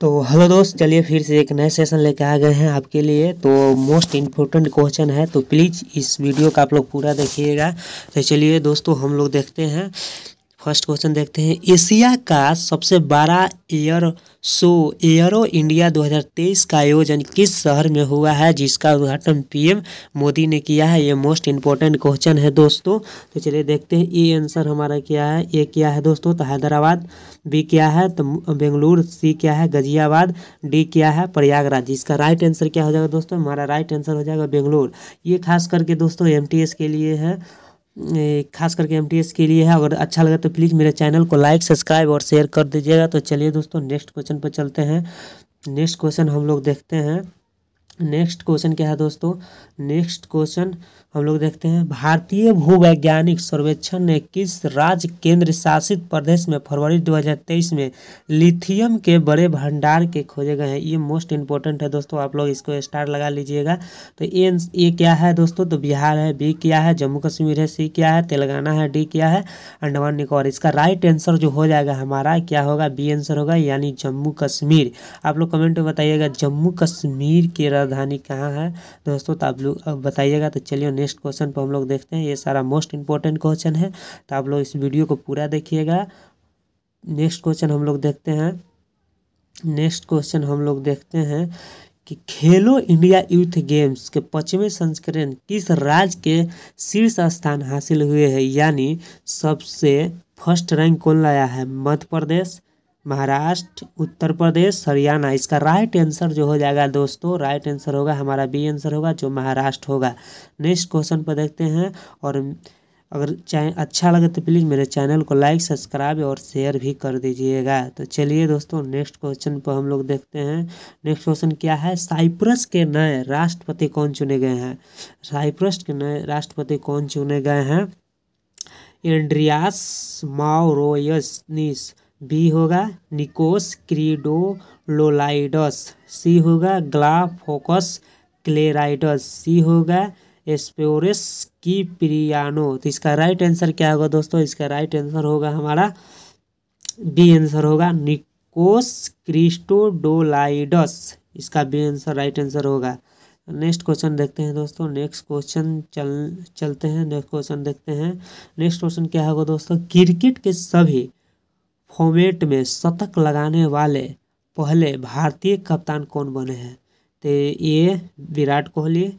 तो हेलो दोस्त चलिए फिर से एक नए सेशन लेके आ गए हैं आपके लिए तो मोस्ट इम्पोर्टेंट क्वेश्चन है तो प्लीज़ इस वीडियो का आप लोग पूरा देखिएगा तो चलिए दोस्तों हम लोग देखते हैं फर्स्ट क्वेश्चन देखते हैं एशिया का सबसे बड़ा एयर शो एयरो इंडिया 2023 का आयोजन किस शहर में हुआ है जिसका उद्घाटन पीएम मोदी ने किया है ये मोस्ट इंपॉर्टेंट क्वेश्चन है दोस्तों तो चलिए देखते हैं ए आंसर हमारा क्या है ए क्या है दोस्तों तो हैदराबाद बी क्या है तो बेंगलुरु सी क्या है गाजियाबाद डी क्या है प्रयागराज जिसका राइट आंसर क्या हो जाएगा दोस्तों हमारा राइट आंसर हो जाएगा बेंगलुरु ये खास करके दोस्तों एम के लिए है खास करके एम के लिए है अगर अच्छा लगा तो प्लीज़ मेरे चैनल को लाइक सब्सक्राइब और शेयर कर दीजिएगा तो चलिए दोस्तों नेक्स्ट क्वेश्चन पर चलते हैं नेक्स्ट क्वेश्चन हम लोग देखते हैं नेक्स्ट क्वेश्चन क्या है दोस्तों नेक्स्ट क्वेश्चन हम लोग देखते हैं भारतीय भूवैज्ञानिक सर्वेक्षण ने किस राज्य केंद्र शासित प्रदेश में फरवरी 2023 में लिथियम के बड़े भंडार के खोजे गए हैं ये मोस्ट इंपॉर्टेंट है दोस्तों आप लोग इसको स्टार लगा लीजिएगा तो ए ए क्या है दोस्तों तो बिहार है बी क्या है जम्मू कश्मीर है सी क्या है तेलंगाना है डी क्या है अंडमान निकोबार इसका राइट आंसर जो हो जाएगा हमारा क्या होगा बी आंसर होगा यानी जम्मू कश्मीर आप लोग कमेंट में बताइएगा जम्मू कश्मीर के राजधानी कहाँ है दोस्तों तो आप लोग अब बताइएगा तो चलिए नेक्स्ट क्वेश्चन पर हम लोग देखते हैं ये सारा मोस्ट इंपॉर्टेंट क्वेश्चन है तो आप लोग इस वीडियो को पूरा देखिएगा नेक्स्ट क्वेश्चन हम लोग देखते हैं नेक्स्ट क्वेश्चन हम लोग देखते हैं कि खेलो इंडिया यूथ गेम्स के पचवें संस्करण किस राज्य के शीर्ष स्थान हासिल हुए हैं यानी सबसे फर्स्ट रैंक कौन लाया है मध्य प्रदेश महाराष्ट्र उत्तर प्रदेश हरियाणा इसका राइट आंसर जो हो जाएगा दोस्तों राइट आंसर होगा हमारा बी आंसर होगा जो महाराष्ट्र होगा नेक्स्ट क्वेश्चन पर देखते हैं और अगर चाहे अच्छा लगे तो प्लीज़ मेरे चैनल को लाइक सब्सक्राइब और शेयर भी कर दीजिएगा तो चलिए दोस्तों नेक्स्ट क्वेश्चन पर हम लोग देखते हैं नेक्स्ट क्वेश्चन क्या है साइप्रस के नए राष्ट्रपति कौन चुने गए हैं साइप्रस के नए राष्ट्रपति कौन चुने गए हैं एंड्रियास माओरोयसनीस बी होगा निकोस क्रीडोलोलाइडस सी होगा ग्लाफोकस क्लेराइडस सी होगा एस्पोरिस की प्रियानो तो इसका राइट आंसर क्या होगा दोस्तों इसका राइट आंसर होगा हमारा बी आंसर होगा निकोस क्रिस्टोडोलाइडस इसका बी आंसर राइट आंसर होगा नेक्स्ट क्वेश्चन देखते हैं दोस्तों नेक्स्ट क्वेश्चन चल चलते हैं नेक्स्ट क्वेश्चन देखते हैं नेक्स्ट क्वेश्चन क्या होगा दोस्तों क्रिकेट के सभी फॉर्मेट में शतक लगाने वाले पहले भारतीय कप्तान कौन बने हैं तो ये विराट कोहली